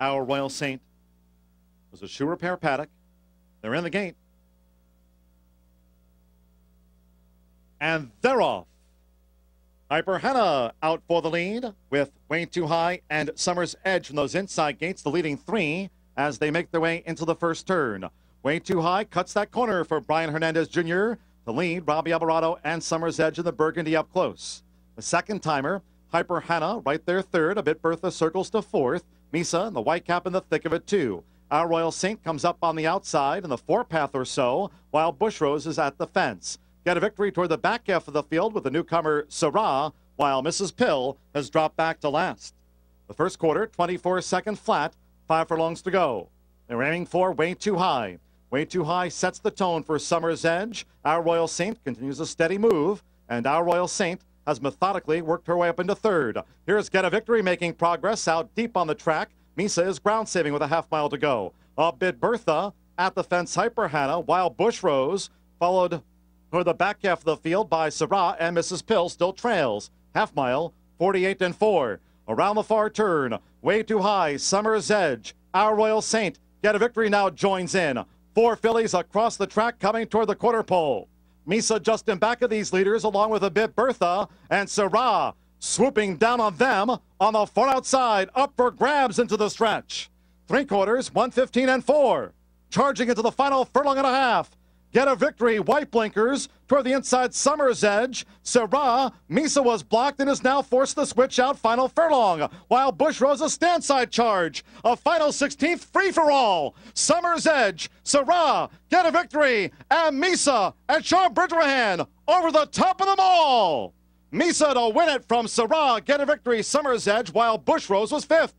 our royal saint was a shoe repair paddock. They're in the gate. And they're off. Hyper out for the lead with Way Too High and Summer's Edge from those inside gates, the leading three as they make their way into the first turn. Way Too High cuts that corner for Brian Hernandez Jr. to lead Robbie Alvarado and Summer's Edge in the Burgundy up close. The second timer Hyper Hannah right there third. A bit Bertha circles to fourth. Misa and the white cap in the thick of it too. Our Royal Saint comes up on the outside in the four path or so, while Bushrose is at the fence. Get a victory toward the back half of the field with the newcomer Sarah, while Mrs. Pill has dropped back to last. The first quarter, 24 second flat, five furlongs to go. They're aiming for way too high. Way too high sets the tone for Summer's Edge. Our Royal Saint continues a steady move, and Our Royal Saint has methodically worked her way up into third. Here's Get a Victory making progress out deep on the track. Misa is ground saving with a half mile to go. bit Bertha at the fence, Hyper Hannah, while Bush Rose followed toward the back half of the field by Sarah and Mrs. Pill still trails. Half mile, 48 and 4. Around the far turn, way too high, Summer's Edge. Our Royal Saint, Get a Victory now joins in. Four fillies across the track coming toward the quarter pole. Misa Justin back of these leaders, along with a bit Bertha and Sarah swooping down on them on the far outside, up for grabs into the stretch. Three quarters, 115 and four. Charging into the final furlong and a half get a victory. White blinkers toward the inside. Summer's edge. Sarah Misa was blocked and is now forced to switch out. Final furlong. While Bush a stand side charge. A final 16th free for all. Summer's edge. Sarah get a victory. And Misa and Sean Bridgerhan over the top of them all. Misa to win it from Sarah. Get a victory. Summer's edge. While Bush Rose was fifth.